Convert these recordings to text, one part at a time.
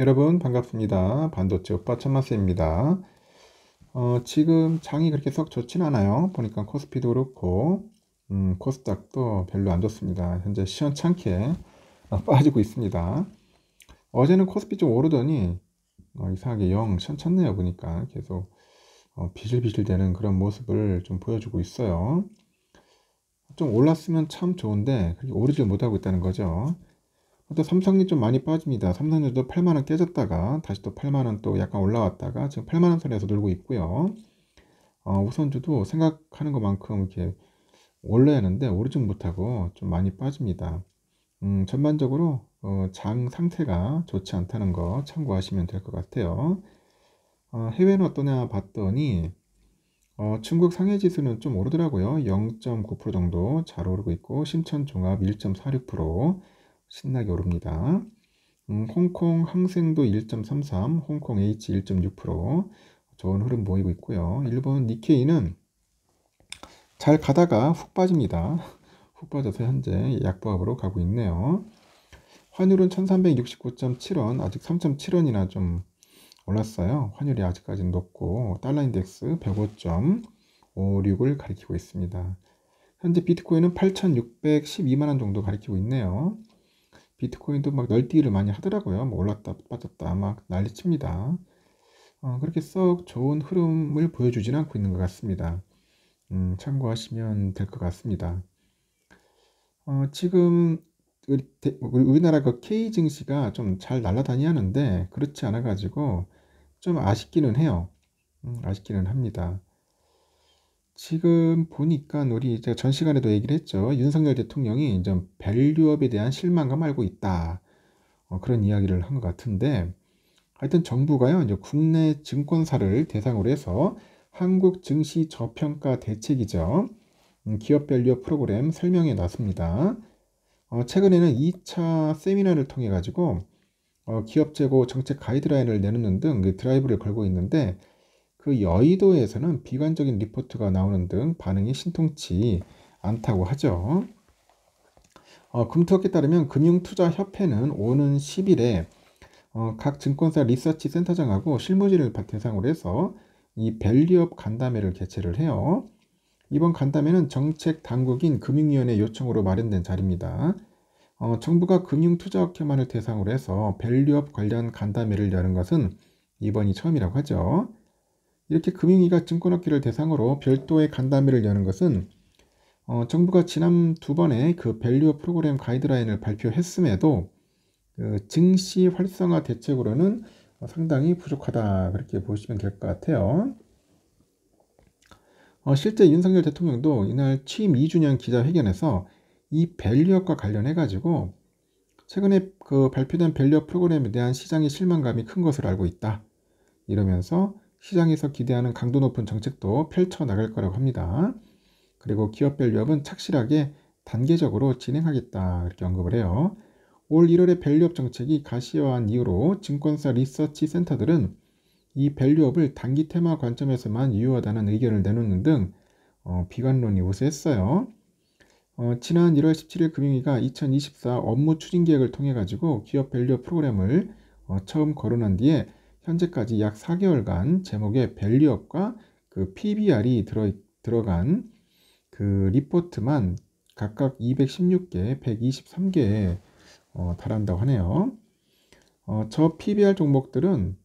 여러분 반갑습니다. 반도체 오빠 천마스입니다. 어, 지금 장이 그렇게 썩 좋진 않아요. 보니까 코스피도 그렇고 음, 코스닥도 별로 안 좋습니다. 현재 시원찮게 어, 빠지고 있습니다. 어제는 코스피 좀 오르더니 어, 이상하게 영 시원찮네요. 보니까 계속 어, 비실비실 되는 그런 모습을 좀 보여주고 있어요. 좀 올랐으면 참 좋은데 그렇게 오르지 못하고 있다는 거죠. 또 삼성이 좀 많이 빠집니다. 삼성전도 8만원 깨졌다가 다시 또 8만원 또 약간 올라왔다가 지금 8만원 선에서 놀고 있고요. 어, 우선주도 생각하는 것만큼 이렇게 올라야하는데 오르지 못하고 좀 많이 빠집니다. 음, 전반적으로 어, 장 상태가 좋지 않다는 거 참고하시면 될 것 같아요. 어, 해외는 어떠냐 봤더니 어, 중국 상해 지수는 좀 오르더라고요. 0.9% 정도 잘 오르고 있고 심천 종합 1.46% 신나게 오릅니다. 음, 홍콩 항생도 1.33, 홍콩 H 1.6% 좋은 흐름 보이고 있고요. 일본 니케이는 잘 가다가 훅 빠집니다. 훅 빠져서 현재 약보합으로 가고 있네요. 환율은 1369.7원, 아직 3.7원이나 좀 올랐어요. 환율이 아직까지는 높고 달러 인덱스 105.56을 가리키고 있습니다. 현재 비트코인은 8,612만 원 정도 가리키고 있네요. 비트코인도 막 널뛰기를 많이 하더라고요. 뭐 올랐다 빠졌다 막 난리칩니다. 어, 그렇게 썩 좋은 흐름을 보여주진 않고 있는 것 같습니다. 음, 참고하시면 될 것 같습니다. 어, 지금 우리나라 그 K 증시가 좀 잘 날아다니 는데 그렇지 않아 가지고 좀 아쉽기는 해요. 음, 아쉽기는 합니다. 지금 보니까 우리 제가 전 시간에도 얘기를 했죠. 윤석열 대통령이 이제 밸류업에 대한 실망감 알고 있다. 어, 그런 이야기를 한 것 같은데 하여튼 정부가요 이제 국내 증권사를 대상으로 해서 한국 증시 저평가 대책이죠. 음, 기업 밸류업 프로그램 설명에나섭니다 어, 최근에는 2차 세미나를 통해 가지고 어, 기업 재고 정책 가이드라인을 내놓는 등 그 드라이브를 걸고 있는데 그 여의도에서는 비관적인 리포트가 나오는 등 반응이 신통치 않다고 하죠. 어, 금투학에 따르면 금융투자협회는 오는 10일에 어, 각 증권사 리서치 센터장하고 실무진을 대상으로 해서 이 밸리업 간담회를 개최를 해요. 이번 간담회는 정책 당국인 금융위원회 요청으로 마련된 자리입니다. 어, 정부가 금융투자업계만을 대상으로 해서 밸류업 관련 간담회를 여는 것은 이번이 처음이라고 하죠. 이렇게 금융위가 증권업계를 대상으로 별도의 간담회를 여는 것은 어, 정부가 지난 두번에그 밸류어 프로그램 가이드라인을 발표했음에도 그 증시 활성화 대책으로는 상당히 부족하다 그렇게 보시면 될 것 같아요. 어, 실제 윤석열 대통령도 이날 취임 2주년 기자회견에서 이 밸류업과 관련해 가지고 최근에 그 발표된 밸류업 프로그램에 대한 시장의 실망감이 큰 것으로 알고 있다 이러면서 시장에서 기대하는 강도 높은 정책도 펼쳐나갈 거라고 합니다. 그리고 기업별 위협은 착실하게 단계적으로 진행하겠다 이렇게 언급을 해요. 올 1월에 밸류업 정책이 가시화한 이후로 증권사 리서치 센터들은 이 밸류업을 단기 테마 관점에서만 유효하다는 의견을 내놓는 등 어, 비관론이 우세했어요. 어, 지난 1월 17일 금융위가 2024 업무 추진 계획을 통해 가지고 기업 밸류업 프로그램을 어, 처음 거론한 뒤에 현재까지 약 4개월간 제목에 밸류업과 그 PBR이 들어, 들어간 그 리포트만 각각 216개, 123개에 어, 달한다고 하네요. 어, 저 PBR 종목들은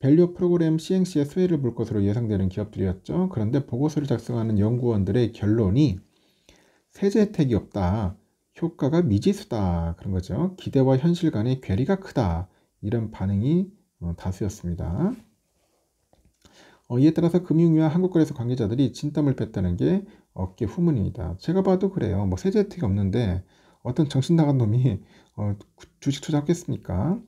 밸류 프로그램 시행시의 수혜를 볼 것으로 예상되는 기업들이었죠. 그런데 보고서를 작성하는 연구원들의 결론이 세제 혜택이 없다. 효과가 미지수다. 그런 거죠. 기대와 현실 간의 괴리가 크다. 이런 반응이 어, 다수였습니다. 어, 이에 따라서 금융위와 한국거래소 관계자들이 진땀을 뺐다는 게 업계 후문입니다. 제가 봐도 그래요. 뭐 세제 혜택이 없는데 어떤 정신 나간 놈이 어, 주식 투자했겠습니까?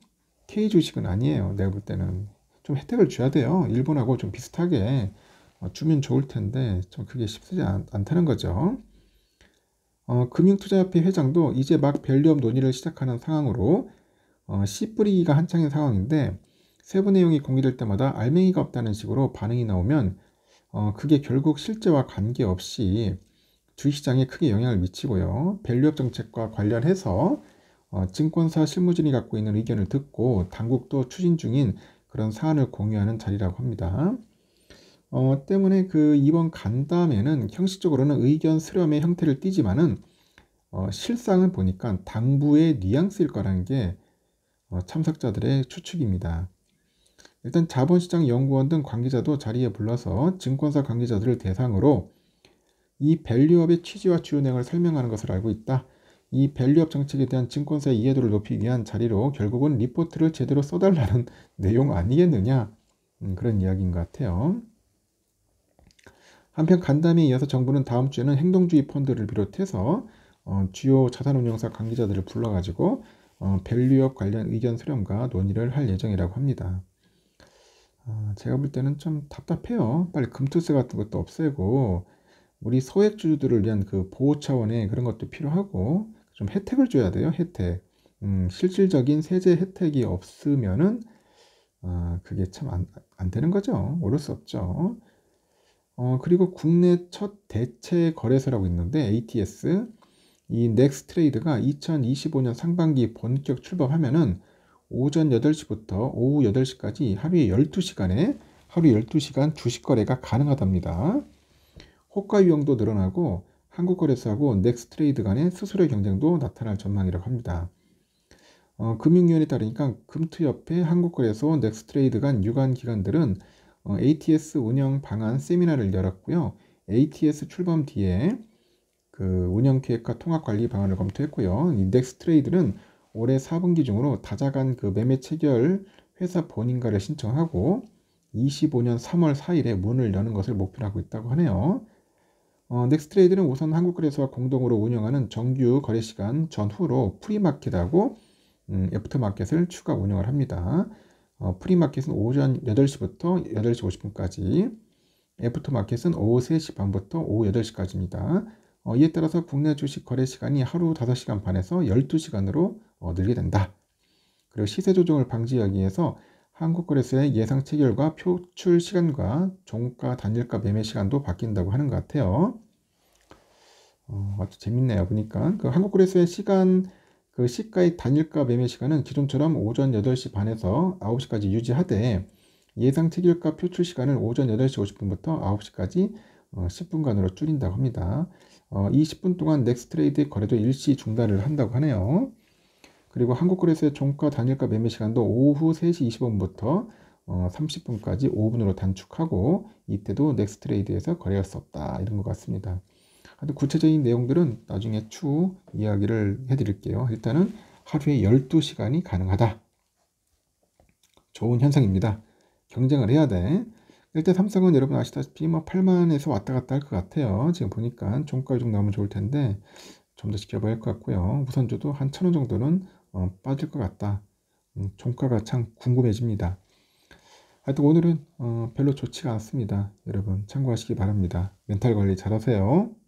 K 주식은 아니에요. 내가 볼 때는 좀 혜택을 줘야 돼요. 일본하고 좀 비슷하게 어, 주면 좋을 텐데 좀 그게 쉽지 않, 다는 거죠. 어, 금융투자협회 회장도 이제 막 밸류업 논의를 시작하는 상황으로 어, 씨 뿌리기가 한창인 상황인데 세부내용이 공개될 때마다 알맹이가 없다는 식으로 반응이 나오면 어, 그게 결국 실제와 관계없이 주식시장에 크게 영향을 미치고요. 밸류업 정책과 관련해서 어, 증권사 실무진이 갖고 있는 의견을 듣고 당국도 추진 중인 그런 사안을 공유하는 자리라고 합니다. 어, 때문에 그 이번 간담회는 형식적으로는 의견 수렴의 형태를 띠지만은 어, 실상을 보니까 당부의 뉘앙스일 거라는 게 어, 참석자들의 추측입니다. 일단 자본시장 연구원 등 관계자도 자리에 불러서 증권사 관계자들을 대상으로 이 밸류업의 취지와 주요내용을 설명하는 것을 알고 있다. 이 밸류업 정책에 대한 증권사의 이해도를 높이기 위한 자리로 결국은 리포트를 제대로 써달라는 내용 아니겠느냐 음, 그런 이야기인 것 같아요. 한편 간담회에 이어서 정부는 다음 주에는 행동주의 펀드를 비롯해서 어, 주요 자산운용사 관계자들을 불러가지고 어, 밸류업 관련 의견 수렴과 논의를 할 예정이라고 합니다. 제가 볼 때는 좀 답답해요. 빨리 금투세 같은 것도 없애고 우리 소액주주들을 위한 그 보호 차원의 그런 것도 필요하고 좀 혜택을 줘야 돼요. 혜택. 음, 실질적인 세제 혜택이 없으면은 아, 그게 참 안 안 되는 거죠. 어쩔 수 없죠. 어, 그리고 국내 첫 대체 거래소라고 있는데 ATS 이 넥스트레이드가 2025년 상반기 본격 출범하면은 오전 8시부터 오후 8시까지 하루에 12시간에 하루 12시간 주식 거래가 가능하답니다. 호가 유형도 늘어나고 한국거래소하고 넥스트레이드 간의 수수료 경쟁도 나타날 전망이라고 합니다. 어, 금융위원회 따르니까 금투협회 한국거래소 넥스트레이드 간 유관기관들은 어, ATS 운영 방안 세미나를 열었고요. ATS 출범 뒤에 그 운영 계획과 통합 관리 방안을 검토했고요. 넥스트레이드는 올해 4분기 중으로 다자간 그 매매 체결 회사 본인가를 신청하고 25년 3월 4일에 문을 여는 것을 목표로 하고 있다고 하네요. 어, 넥스트레이드는 우선 한국거래소와 공동으로 운영하는 정규 거래 시간 전후로 프리마켓하고 음, 애프터마켓을 추가 운영을 합니다. 어, 프리마켓은 오전 8시부터 8시 50분까지, 애프터마켓은 오후 3시 반부터 오후 8시까지입니다. 어, 이에 따라서 국내 주식 거래 시간이 하루 5시간 반에서 12시간으로 어, 늘게 된다. 그리고 시세 조정을 방지하기 위해서 한국거래소의 예상 체결과 표출 시간과 종가 단일가 매매 시간도 바뀐다고 하는 것 같아요. 어, 아주 재밌네요. 보니까 그 한국거래소의 시간 그 시가액 단일가 매매 시간은 기존처럼 오전 8시 반에서 9시까지 유지하되 예상 체결가 표출 시간을 오전 8시 50분부터 9시까지 어, 10분간으로 줄인다고 합니다. 어, 이 10분 동안 넥스트레이드 거래도 일시 중단을 한다고 하네요. 그리고 한국거래소의 종가 단일가 매매 시간도 오후 3시 20분부터 어, 30분까지 5분으로 단축하고 이때도 넥스트레이드에서 거래할 수 없다 이런 것 같습니다. 구체적인 내용들은 나중에 추후 이야기를 해드릴게요. 일단은 하루에 12시간이 가능하다. 좋은 현상입니다. 경쟁을 해야 돼. 일단 삼성은 여러분 아시다시피 뭐 8만에서 왔다 갔다 할 것 같아요. 지금 보니까 종가좀 나오면 좋을 텐데 좀 더 지켜봐야 할 것 같고요. 우선주도 한 천 원 정도는 어, 빠질 것 같다. 음, 종가가 참 궁금해집니다. 하여튼 오늘은 어, 별로 좋지가 않습니다. 여러분 참고하시기 바랍니다. 멘탈 관리 잘하세요.